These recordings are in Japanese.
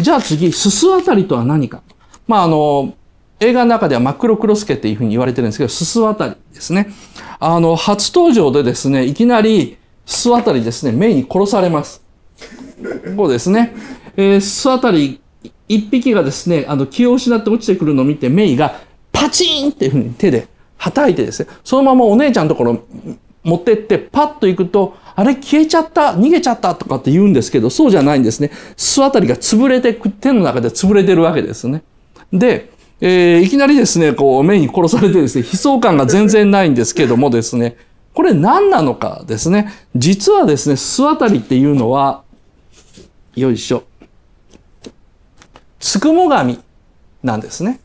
じゃあ次、すすあたりとは何か。まあ、あの、映画の中では真っ黒クロスケっていうふうに言われてるんですけど、すすあたりですね。あの、初登場でですね、いきなり、すすあたりですね、メイに殺されます。こうですね。えー、すすあたり、一匹がですね、あの、気を失って落ちてくるのを見て、メイが、パチンっていうふうに手で叩いてですね、そのままお姉ちゃんのところ、持ってってパッと行くと、あれ消えちゃった、逃げちゃったとかって言うんですけど、そうじゃないんですね。巣あたりが潰れて、手の中で潰れてるわけですね。で、えー、いきなりですね、こう、目に殺されてですね、悲壮感が全然ないんですけどもですね、これ何なのかですね。実はですね、巣あたりっていうのは、よいしょ。つくも神なんですね。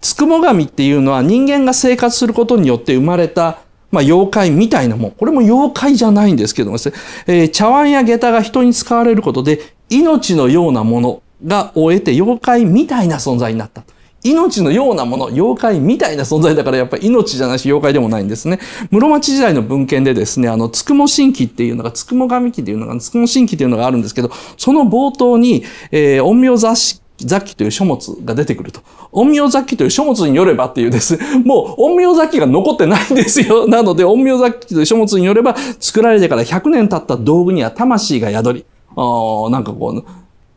つくも神っていうのは人間が生活することによって生まれたまあ、妖怪みたいなもん。これも妖怪じゃないんですけどもですね。えー、茶碗や下駄が人に使われることで、命のようなものが終えて妖怪みたいな存在になったと。命のようなもの、妖怪みたいな存在だからやっぱり命じゃないし妖怪でもないんですね。室町時代の文献でですね、あの、つくも神器っていうのが、つくも神器っていうのが、つくも神器っていうのがあるんですけど、その冒頭に、えー、陰陽雑誌雑記という書物が出てくると。陰陽雑記という書物によればっていうです。もう陰陽雑記が残ってないんですよ。なので陰陽雑記という書物によれば作られてから100年経った道具には魂が宿り。あなんかこ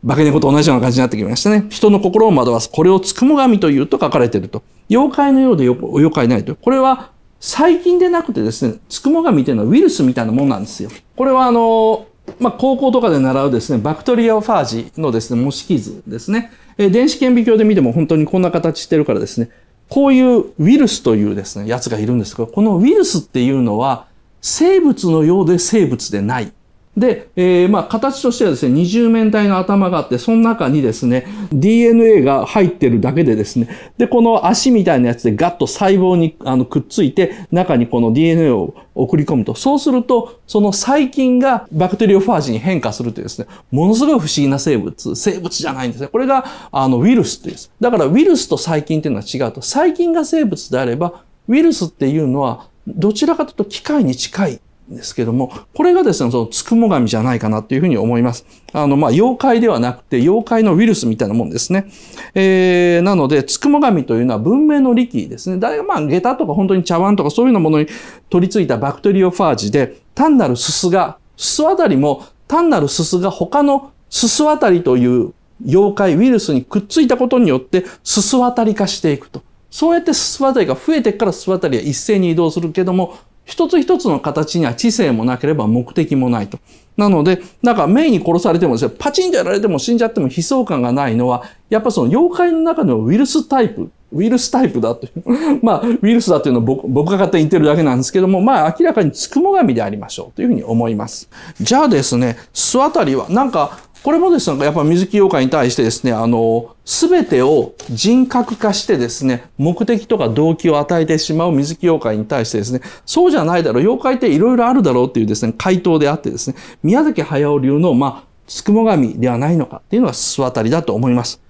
う、化け猫と同じような感じになってきましたね。人の心を惑わす。これをつくも神というと書かれてると。妖怪のようで妖怪ないと。これは最近でなくてですね、つくも神というのはウイルスみたいなもんなんですよ。これはあの、まあ、高校とかで習うですね、バクテリアファージのですね、模式図ですね。え電子顕微鏡で見ても本当にこんな形してるからですね、こういうウイルスというですね、やつがいるんですが、このウイルスっていうのは、生物のようで生物でないで、えー、まあ、形としてはですね、二重面体の頭があって、その中にですね、DNA が入ってるだけでですね、で、この足みたいなやつでガッと細胞にあのくっついて、中にこの DNA を送り込むと。そうすると、その細菌がバクテリオファージに変化するというですね、ものすごい不思議な生物、生物じゃないんですね。これが、あの、ウイルスというです。だから、ウイルスと細菌っていうのは違うと。細菌が生物であれば、ウイルスっていうのは、どちらかというと機械に近いですけども、これがですね、そのつくも神じゃないかなというふうに思います。あの、まあ、妖怪ではなくて、妖怪のウイルスみたいなもんですね。えー、なので、つくも神というのは文明の利器ですね。いぶまあ、下駄とか本当に茶碗とかそういうようなものに取り付いたバクテリオファージで、単なるすすが、すすあたりも、単なるすすが他のすすあたりという妖怪、ウイルスにくっついたことによって、すすあたり化していくと。そうやってすすあたりが増えてからすすあたりは一斉に移動するけども、一つ一つの形には知性もなければ目的もないと。なので、なんかメイに殺されてもですね、パチンとやられても死んじゃっても悲壮感がないのは、やっぱその妖怪の中のウイルスタイプ、ウイルスタイプだという。まあ、ウイルスだというのは僕僕が勝手に言ってるだけなんですけども、まあ明らかにつくもがみでありましょうというふうに思います。じゃあですね、素当たりは、なんかこれもですね、やっぱ水木妖怪に対してですね、あの、すべてを人格化してですね、目的とか動機を与えてしまう水木妖怪に対してですね、そうじゃないだろう、妖怪っていろいろあるだろうっていうですね、回答であってですね、宮崎駿流の、まあ、つくも神ではないのかっていうのは素当たりだと思います。